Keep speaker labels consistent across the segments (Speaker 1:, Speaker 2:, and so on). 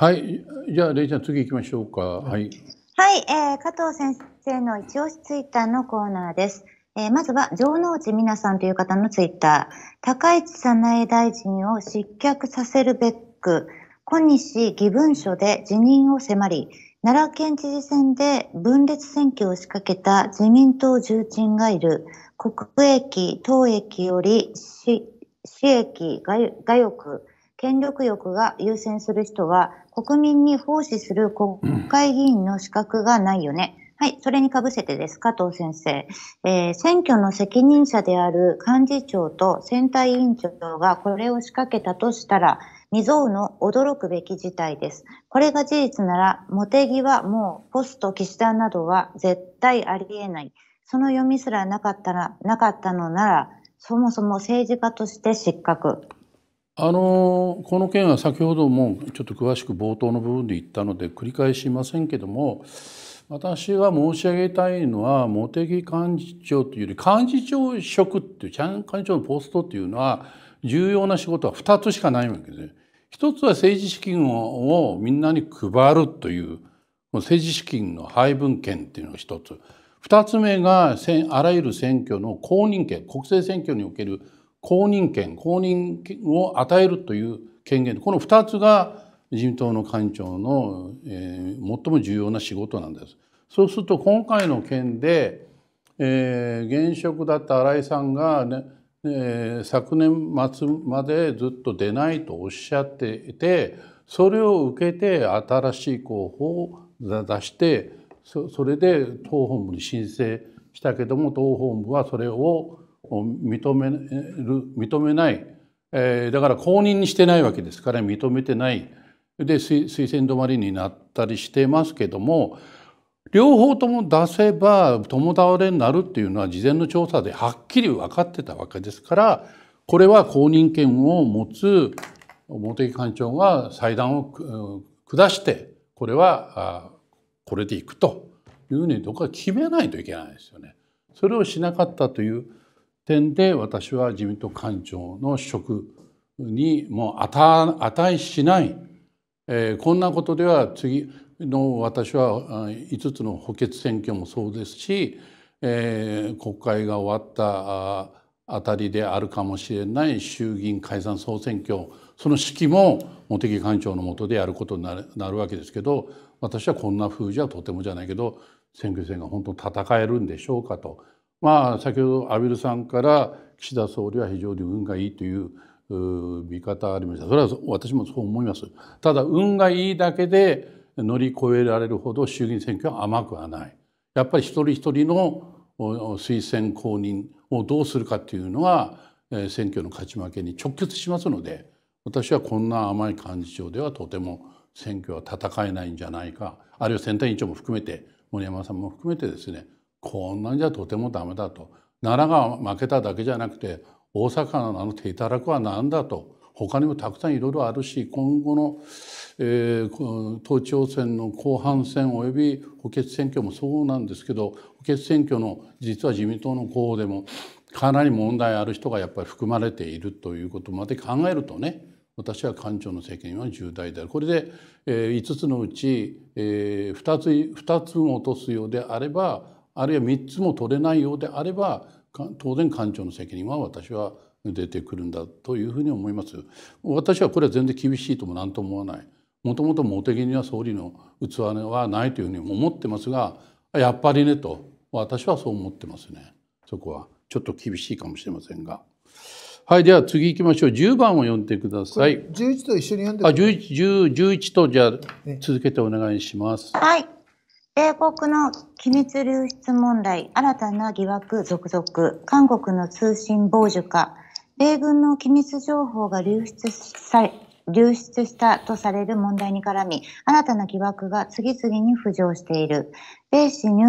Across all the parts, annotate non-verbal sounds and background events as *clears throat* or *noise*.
Speaker 1: はい、じゃあ、レイちゃん、次行きましょうか。はい。
Speaker 2: はい、えー、加藤先生の一押しツイッターのコーナーです。えー、まずは、城之内美奈さんという方のツイッター。高市早苗大臣を失脚させるべく、小西義文書で辞任を迫り、奈良県知事選で分裂選挙を仕掛けた自民党重鎮がいる国駅、党駅より市、市益、外欲、権力欲が優先する人は、国民に奉仕する国会議員の資格がないよね。はい、それにかぶせてです、加藤先生。えー、選挙の責任者である幹事長と選対委員長がこれを仕掛けたとしたら、未曾有の驚くべき事態です。これが事実なら、茂木はもうポスト岸田などは絶対ありえない。その読みすらなかったら、なかったのなら、そもそも政治家として失格。
Speaker 1: あのこの件は先ほどもちょっと詳しく冒頭の部分で言ったので繰り返しませんけども私は申し上げたいのは茂木幹事長というより幹事長職っていう幹事長のポストっていうのは重要な仕事は2つしかないわけですね。一つは政治資金をみんなに配るという政治資金の配分権っていうのが一つ。二つ目があらゆる選挙の公認権国政選挙における公認権公認を与えるという権限この2つが自民党の幹事長の、えー、最も重要な仕事なんです。そうすると今回の件で、えー、現職だった新井さんがね、えー、昨年末までずっと出ないとおっしゃっていてそれを受けて新しい候補を出してそれで党本部に申請したけども党本部はそれを認める認めない、えー、だから公認にしてないわけですから認めてないで推薦止まりになったりしてますけども両方とも出せば共倒れになるっていうのは事前の調査ではっきり分かってたわけですからこれは公認権を持つ茂木幹事長が裁断を下してこれはこれでいくというふうにどこか決めないといけないですよね。それをしなかったという点で私は自民党官庁の職にもう値しない、えー、こんなことでは次の私は5つの補欠選挙もそうですし、えー、国会が終わったあたりであるかもしれない衆議院解散総選挙その式も茂木幹事長のとでやることになるなるわけですけど私はこんなうじゃとてもじゃないけど選挙戦が本当戦えるんでしょうかとまあ、先ほど畔蒜さんから岸田総理は非常に運がいいという見方がありましたそれは私もそう思いますただ運がいいだけで乗り越えられるほど衆議院選挙は甘くはないやっぱり一人一人の推薦公認をどうするかっていうのが選挙の勝ち負けに直結しますので私はこんな甘い幹事長ではとても選挙は戦えないんじゃないかあるいは選対委員長も含めて森山さんも含めてですねこんなんじゃとてもダメだと奈良が負けただけじゃなくて大阪のあの手たらくは何だと他にもたくさんいろいろあるし今後の、えー、統治要選の後半戦および補欠選挙もそうなんですけど補欠選挙の実は自民党の候補でもかなり問題ある人がやっぱり含まれているということまで考えるとね私は官庁の責任は重大であるこれで、えー、5つのうち、えー、2, つ2つも落とすようであればあるいは3つも取れないようであれば当然官庁の責任は私は出てくるんだというふうに思います。私はこれは全然厳しいとも何とも思わない。もともと茂木には総理の器はないというふうに思ってますがやっぱりねと私はそう思ってますねそこはちょっと厳しいかもしれませんがはいでは次行きましょう1番を読んでください
Speaker 3: 11と一緒に読んでくださいあ
Speaker 1: 11, 11とじゃあ続けてお願いします
Speaker 2: はい米国の機密流出問題、新たな疑惑続々、韓国の通信傍受化、米軍の機密情報が流出さ流出したとされる問題に絡み、新たな疑惑が次々に浮上している。米紙ニ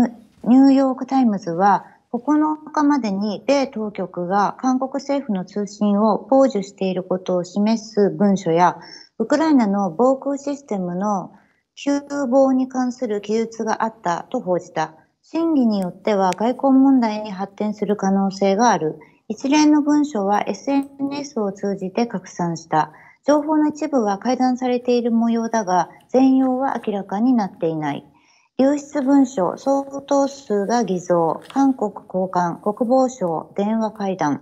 Speaker 2: ューヨークタイムズは、9日までに米当局が韓国政府の通信を傍受していることを示す文書や、ウクライナの防空システムの厨房に関する記述があったと報じた。審議によっては外交問題に発展する可能性がある。一連の文書は SNS を通じて拡散した。情報の一部は改ざんされている模様だが、全容は明らかになっていない。流出文書、相当数が偽造、韓国交換、国防省、電話会談。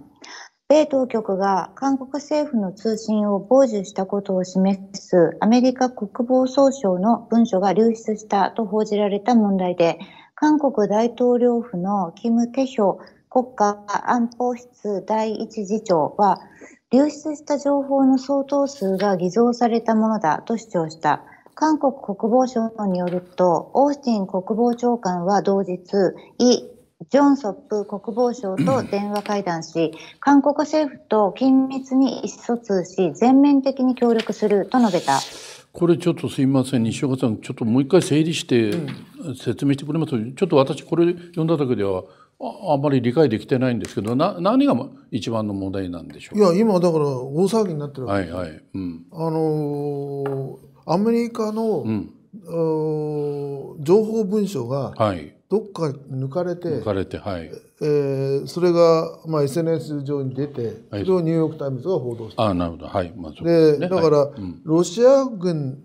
Speaker 2: 米当局が韓国政府の通信を傍受したことを示すアメリカ国防総省の文書が流出したと報じられた問題で、韓国大統領府のキム・テヒョ国家安保室第一次長は、流出した情報の相当数が偽造されたものだと主張した。韓国国防省によると、オースティン国防長官は同日、イ・ジョン・ソップ国防相と電話会談し、*clears throat* 韓国政府と緊密に意思疎通し、全面的に協力すると述べた。
Speaker 1: これちょっとすみません西岡さんちょっともう一回整理して説明してくれます、うん、ちょっと私これ読んだだけではああんまり理解できてないんですけどな何が一番の問題なんでし
Speaker 3: ょういや今だから大騒ぎになってるわけで
Speaker 1: す、はいはいうん、
Speaker 3: あのー、アメリカの、うん、情報文書が、はいどっか抜かれて抜かれて、はいえー、それが、まあ、SNS 上に出てそれをニューヨーク・タイムズが報道し
Speaker 1: た、はい、あなるほど、はいまあ、ね、でだから、はいうん、
Speaker 3: ロシア軍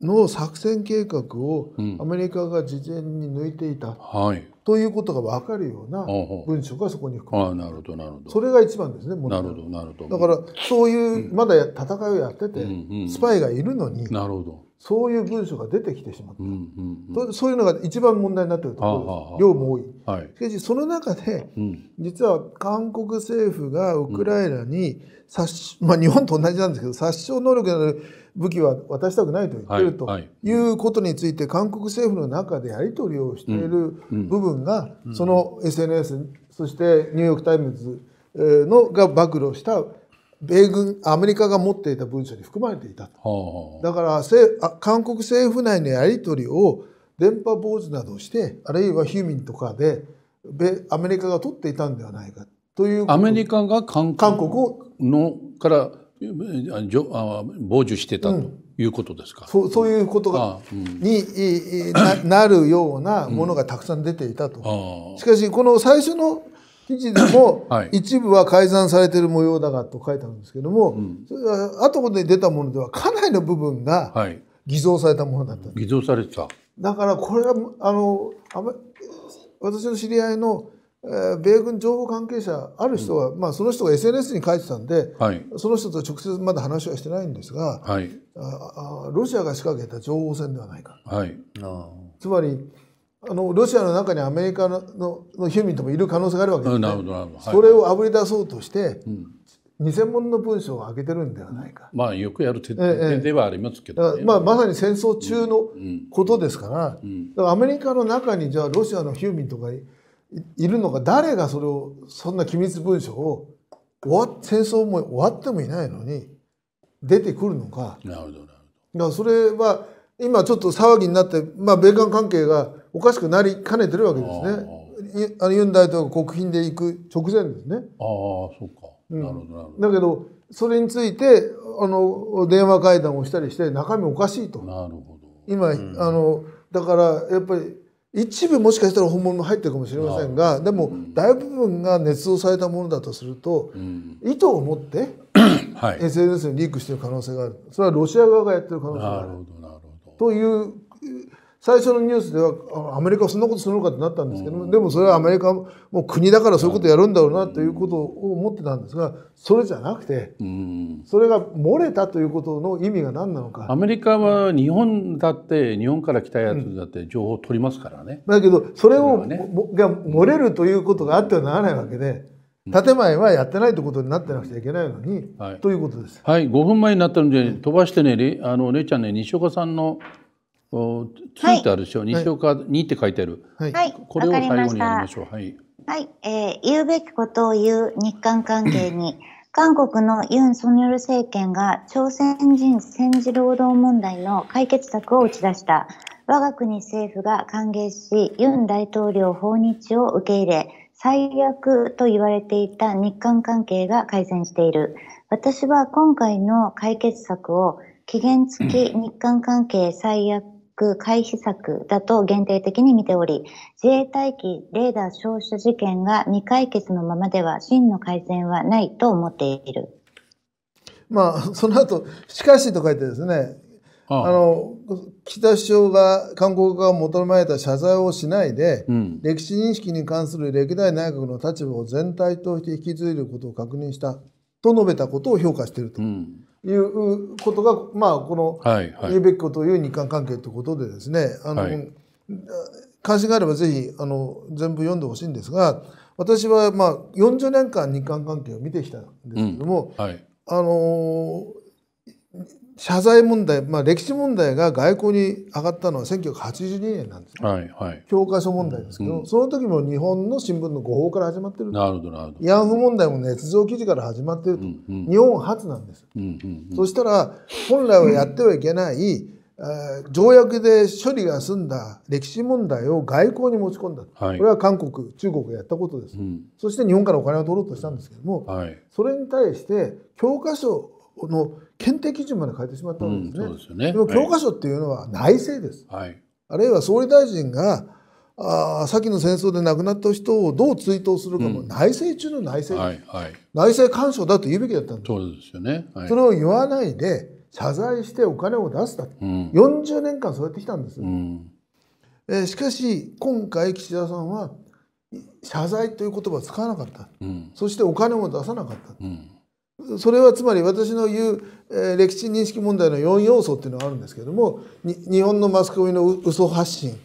Speaker 3: の作戦計画をアメリカが事前に抜いていた、はい、ということが分かるような文書がそこに含まれあなるほどなるほどそれが一番ですねなるほどなるほどだからそういうまだ戦いをやってて、スパイがいるのになるほどそういう文書が出てきてしまった、うんそういうのが一番問題になっているところ量も多い、はい、しかしその中で、うん、実は韓国政府がウクライナに殺、まあ、日本と同じなんですけど殺傷能力のある武器は渡したくないと言ってるということについて韓国政府の中でやり取りをしている部分がその SNS そしてニューヨーク・タイムズのが暴露した米軍アメリカが持っていた文書に含まれていた
Speaker 1: と、
Speaker 3: だから韓国政府内のやり取りを電波坊主などしてあるいはヒューミンとかで米アメリカが取っていたんではないか
Speaker 1: というアメリカが韓国のから傍受してたということですか、
Speaker 3: うん、そういうことが、うん、になるようなものがたくさん出ていたと、うん、しかしこの最初の記事でも、*coughs* 一部は改ざんされている模様だがと書いてあるんですけども、うん、それはこで出たものではかなりの部分が偽造されたものだった、は
Speaker 1: い、偽造されてた
Speaker 3: だからこれはあの私の知り合いの米軍情報関係者ある人は、うん、まあ、その人が SNS に書いてたんで、はい、その人と直接まだ話はしてないんですが、はい、あロシアが仕掛けた情報戦ではない
Speaker 1: か、はい、あ
Speaker 3: つまりあのロシアの中にアメリカののヒューミンともいる可能性があるわけですね、ね、はい、それをあぶり出そうとして、うん偽物の文章を開けてるんではないか。
Speaker 1: まあよくやる手ではありますけど、ね、まあまさに
Speaker 3: 戦争中のことですから、うんうん、だからアメリカの中にじゃあロシアのヒューミンとかいるのか誰がそれをそんな機密文書を終わ戦争も終わってもいないのに出てくるのか。なるほどなだからそれは今ちょっと騒ぎになって、まあ、米韓関係がおかしくなりかねてるわけですね。あのユン大統領国賓で行く直前ですね。ああ
Speaker 1: そうか、なるほどなる
Speaker 3: ほどだけどそれについてあの電話会談をしたりして中身おかしいと。なるほど今、うん、あのだからやっぱり一部もしかしたら本物も入ってるかもしれませんがでも大部分が捏造されたものだとすると、うん、意図を持ってはい、SNS *clears throat* にリークしている可能性があるそれはロシア側がやってる可能性があるという最初のニュースではアメリカはそんなことするのかってなったんですけども、うん、でもそれはアメリカも国だからそういうことやるんだろうなということを思ってたんですがそれじゃなくて、うん、それが漏れたということの意味が何なのか
Speaker 1: アメリカは日本だって日本から来たやつだって情報を取りますからね、
Speaker 3: うん、だけどそれをね、が漏れるということがあってはならないわけで。建前はやってないということになってなくちゃいけないのに、はい、ということです。
Speaker 1: はい、5分前になったので、飛ばしてね、あの、れいちゃんね、西岡さんのついてあるでしょ、はい、西岡にって書いてある。
Speaker 3: は
Speaker 2: い。これを最後にやりましょう。はい。はい、えー、言うべきことを言う日韓関係に、*laughs* 韓国のユン・ソニョル政権が朝鮮人戦時労働問題の解決策を打ち出した。我が国政府が歓迎し、ユン大統領訪日を受け入れ、最悪と言われていた日韓関係が改善している。私は今回の解決策を期限付き日韓関係最悪ッ回避策だと限定的に見ており、自衛隊機レーダー照射事件が未解決のままでは真の改善はないと思っている。
Speaker 3: まあ、その後、しかしと書いてですね、あの、北首相が、韓国側が求められた謝罪をしないで、うん、歴史認識に関する歴代内閣の立場を全体として引き継いでいることを確認した。と述べたことを評価しているということが、まあ、この言うべきこという日韓関係ということでですね、あの、はい、関心があればぜひあの全部読んでほしいんですが、私はまあ40年間日韓関係を見てきたんですけども、うんはい、あの謝罪問題、まあ、歴史問題が外交に上がったのは1982年なん
Speaker 1: ですよ、はいはい、
Speaker 3: 教科書問題ですけど、うん、その時も日本の新聞の誤報から始まってるなるほどなるほど慰安婦問題も捏造記事から始まってると、うんうん、日本初なんです、うんうんうん、そしたら本来はやってはいけない、えー、条約で処理が済んだ歴史問題を外交に持ち込んだ、はい、これは韓国中国がやったことです、うん、そして日本からお金を取ろうとしたんですけども、はい、それに対して教科書の検定基準まで変えてしまったわけですね。うん、ですねでも教科書っていうのは内政です。はい、あるいは総理大臣があ先の戦争で亡くなった人をどう追悼するかも、内政中の内政、はいはい、内政干渉だと言うべきだったんですそうですよね、はい、それを言わないで謝罪してお金を出すだと、うん、40年間そうやってきたんです、うん、えー、しかし今回岸田さんは謝罪という言葉を使わなかった、うん、そしてお金も出さなかった、うんそれはつまり私の言う、え歴史認識問題の4要素っていうのがあるんですけども日本のマスコミの嘘発信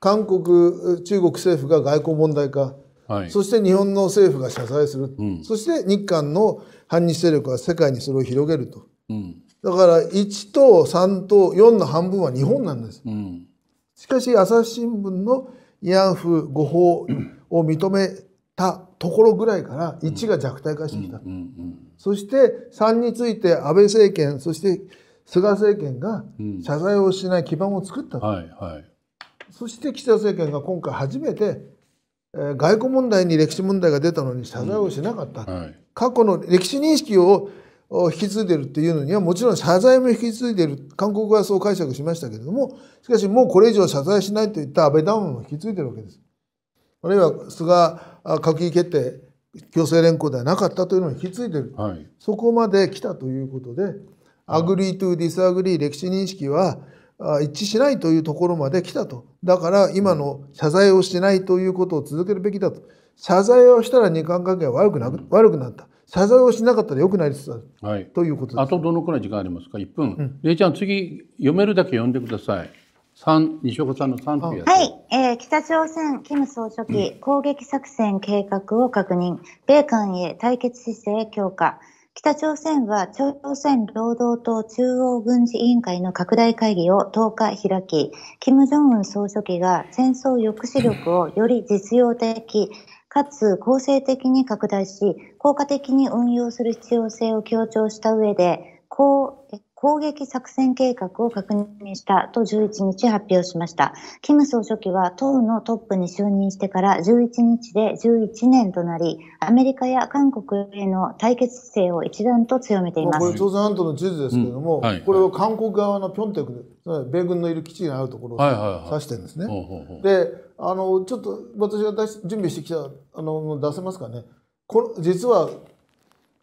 Speaker 3: 韓国中国政府が外交問題化、はい、そして日本の政府が謝罪する、うん、そして日韓の反日勢力は世界にそれを広げると、うん、だから1と3と4の半分は日本なんです、うん、しかし朝日新聞の慰安婦誤報を認めたところぐらいから1が弱体化してきた、そして3について安倍政権そして菅政権が謝罪をしない基盤を作った、はいはい、そして岸田政権が今回初めて、えー、外交問題に歴史問題が出たのに謝罪をしなかった、うんはい、過去の歴史認識を引き継いでるっていうのにはもちろん謝罪も引き継いでる韓国はそう解釈しましたけれどもしかしもうこれ以上謝罪しないといった安倍ダムも引き継いでるわけです。あるいは菅閣議決定強制連行ではなかったというのに引き継いでる、はい、そこまで来たということでアグリートゥディスアグリー歴史認識は一致しないというところまで来たとだから今の謝罪をしないということを続けるべきだと謝罪をしたら日韓関係は悪くなく、うん、悪くなった謝罪をしなかったらよくなりつつある、
Speaker 1: はい、ということですあとどのくらい時間ありますか1分、うん、れいちゃん次読めるだけ読んでください三、西岡さんの賛はい、
Speaker 2: えー、北朝鮮、金総書記、攻撃作戦計画を確認、米韓へ対決姿勢強化。北朝鮮は朝鮮労働党中央軍事委員会の拡大会議を10日開き、金正恩総書記が戦争抑止力をより実用的、かつ構成的に拡大し、効果的に運用する必要性を強調した上で、攻撃作戦計画を確認したと11日発表しました。キム総書記は党のトップに就任してから11日で11年となり、アメリカや韓国への対決姿勢を一段と強めています。これ朝鮮
Speaker 3: 半島の地図ですけれども、うんはいこれを韓国側のピョンテク、米軍のいる基地があるところを指してるんですね。で、あの、ちょっと私が準備してきた、あの、出せますかね。この実は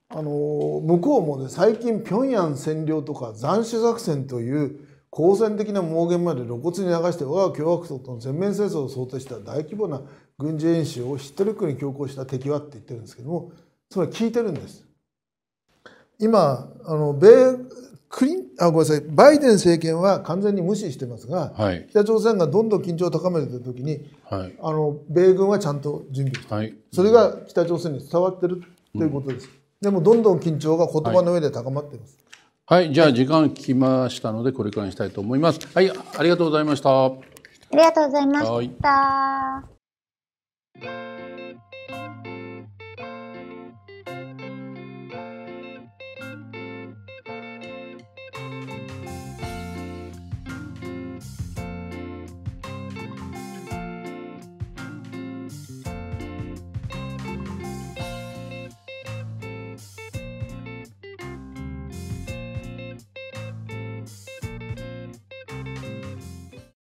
Speaker 3: あの向こうもね最近平壌占領とか斬首作戦という好戦的な妄言まで露骨に流して我が共和国との全面戦争を想定した大規模な軍事演習をヒットリックに強行した敵はって言ってるんですけどもつまり聞いてるんです。今あの米クリンあごめんなさいバイデン政権は完全に無視してますが、はい、北朝鮮がどんどん緊張を高めている時に、はい、あの米軍はちゃんと準備して、はい、それが北朝鮮に伝わってるということです。うんでもどんどん緊張が言葉の上で高まっています。
Speaker 1: はい、はい、じゃあ時間きましたのでこれからにしたいと思います。はい、ありがとうございました。あ
Speaker 2: りがとうございました。